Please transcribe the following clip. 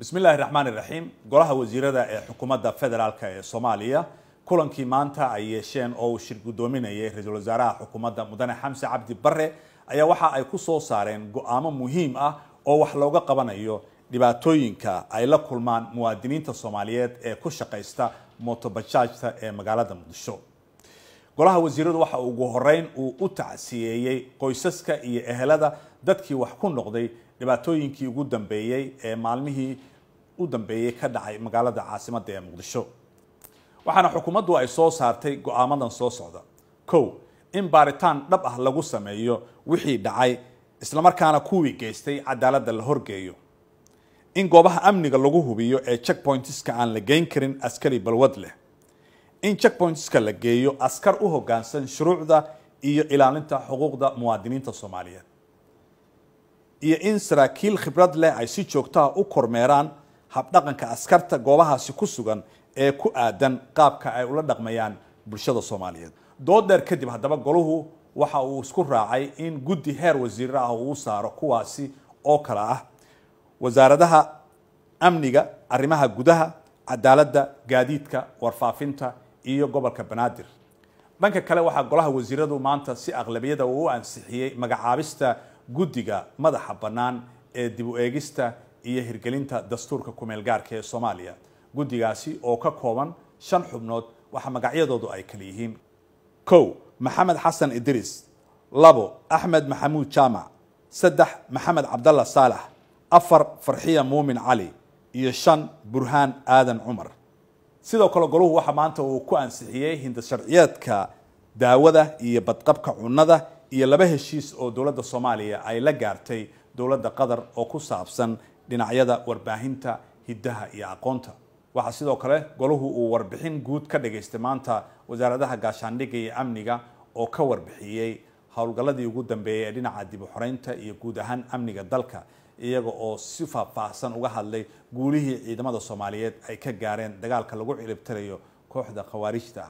bismi illaahi raxmaan iraxiim golaha wasiirada ee xukuumadda federaalk ee soomaaliya kulankii maanta ay yeesheen oo uu shir guddoominayay ra-iisul wasaaraha xukuumadda mudane xamse cabdi barre ayaa waxa ay ku soo saareen go-aamo muhiim ah oo wax looga qabanayo dhibaatooyinka ay la kulmaan muwaadiniinta soomaaliyeed ee ku shaqaysta mootobajaajta ee magaalada muqdisho golaha wasiiradu waxa ugu horeyn uu u tacsiyeeyey qoysaska iyo ehelada dadkii wax ku noqday dhibaatooyinkii ugu dambeeyey ee maalmihii u dambeeyey ka dhacay magaalada caasimadda ee muqdisho waxaana xukuumaddu ay soo saartay go-aamadan soo socda kow in baaritaan dhab ah lagu sameeyo wixii dhacay islamarkaana kuwii geystay cadaaladda la horgeeyo in goobaha amniga lagu hubiyo ee checkpointiska aan la geyn karin askari balwad leh in checkpointska la geeyo askar u hoggaansan shuruucda iyo ilaalinta xuquuqda muwaadiniinta soomaaliyeed iyo in saraakiil khibrad leh ay si joogtaha u kormeeraan habdhaqanka askarta goobahaasi ku sugan ee ku aadan qaabka ay ula dhaqmayaan bulshada soomaaliyeed dood dheer kadib haddaba goluhu waxa uu isku raacay in guddi heer wasiir ah uu saaro kuwaasi oo kale ah wasaaradaha amniga arrimaha gudaha cadaaladda gaadiidka warfaafinta iyo gobolka banaadir dhanka kale waxaa golaha wasiiradu maanta si aqlabiyada uu ansixiyey magacaabista guddiga madaxa bannaan ee dib u eegista iyo hirgelinta dastuurka kumeelgaarka ee soomaaliya guddigaasi oo ka kooban shan xubnood waxa magacyadoodu ay kala yihiin kow maxamed xasan idris labo axmed maxamuud jaamac saddex maxamed cabdalla saalax afar farxiya muumin cali iyo shan burhaan aadan cumar sidoo kale golahu waxa maanta uu ku ansixiyey hinda sharciyeedka daawada iyo badqabka cunnada iyo laba heshiis oo dowladda soomaaliya ay la gaartay dowladda qatar oo ku saabsan dhinacyada warbaahinta hiddaha iyo aqoonta waxaa sidoo kale goluhu uu warbixin guud ka dhagaystay maanta wasaaradaha gaashaandhigga iyo amniga oo ka warbixiyey howlgalladii ugu dambeeyey ee dhinaca dib u xoreynta iyo guud ahaan amniga dalka iyaga oo si faahfaahsan uga hadlay guulihii ciidamada soomaaliyeed ay ka gaareen dagaalka lagu ciribtirayo kooxda khawaarijta